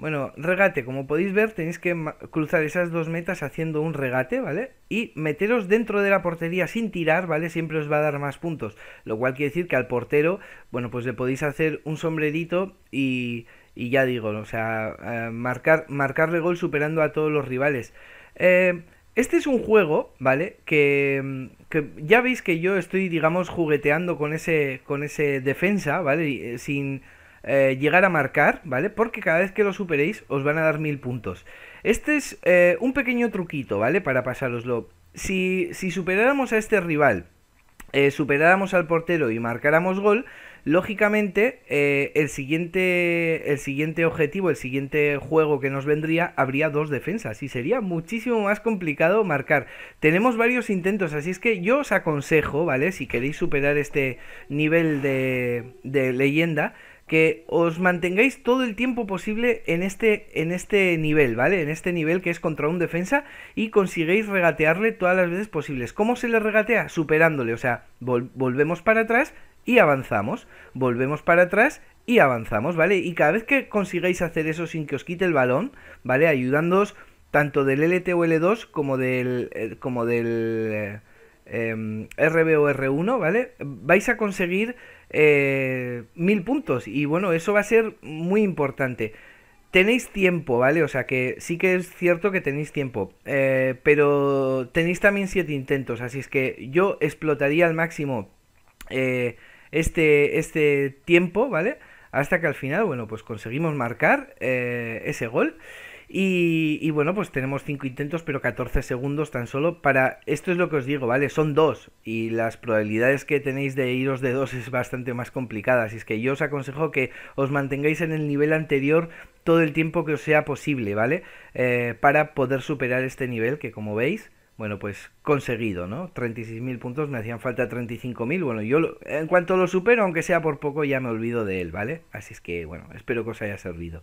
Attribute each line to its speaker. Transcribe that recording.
Speaker 1: Bueno, regate, como podéis ver, tenéis que cruzar esas dos metas haciendo un regate, ¿vale? Y meteros dentro de la portería sin tirar, ¿vale? Siempre os va a dar más puntos. Lo cual quiere decir que al portero, bueno, pues le podéis hacer un sombrerito y, y ya digo, o sea, eh, marcar, marcarle gol superando a todos los rivales. Eh, este es un juego, ¿vale? Que, que, ya veis que yo estoy, digamos, jugueteando con ese, con ese defensa, ¿vale? Eh, sin eh, llegar a marcar, ¿vale? Porque cada vez que lo superéis os van a dar mil puntos. Este es eh, un pequeño truquito, ¿vale? Para pasároslo. Si, si superáramos a este rival, eh, superáramos al portero y marcáramos gol, lógicamente el, siguiente, el siguiente objetivo, el siguiente juego que nos vendría, habría dos defensas y sería muchísimo más complicado marcar. Tenemos varios intentos, así es que yo os aconsejo, ¿vale? Si queréis superar este nivel de, de leyenda, que os mantengáis todo el tiempo posible en este, en este nivel, ¿vale? En este nivel que es contra un defensa y consigáis regatearle todas las veces posibles. ¿Cómo se le regatea? Superándole, o sea, volvemos para atrás y avanzamos, volvemos para atrás y avanzamos, ¿vale? Y cada vez que consigáis hacer eso sin que os quite el balón, ¿vale? Ayudándoos tanto del LT o L2 como del... Eh, como del... Eh, eh, r 1 ¿vale? Vais a conseguir eh, mil puntos y bueno, eso va a ser muy importante. Tenéis tiempo, ¿vale? O sea que sí que es cierto que tenéis tiempo, eh, pero tenéis también siete intentos, así es que yo explotaría al máximo eh, este, este tiempo, ¿vale? Hasta que al final, bueno, pues conseguimos marcar ese gol. Y, bueno, pues tenemos 5 intentos, pero 14 segundos tan solo para... Esto es lo que os digo, ¿vale? Son dos y las probabilidades que tenéis de iros de dos es bastante más complicada. Así es que yo os aconsejo que os mantengáis en el nivel anterior todo el tiempo que os sea posible, ¿vale? Eh, para poder superar este nivel que como veis bueno, pues conseguido, ¿no? 36.000 puntos, me hacían falta 35.000. Bueno, yo en cuanto lo supero, aunque sea por poco, ya me olvido de él, ¿vale? Así es que, bueno, espero que os haya servido.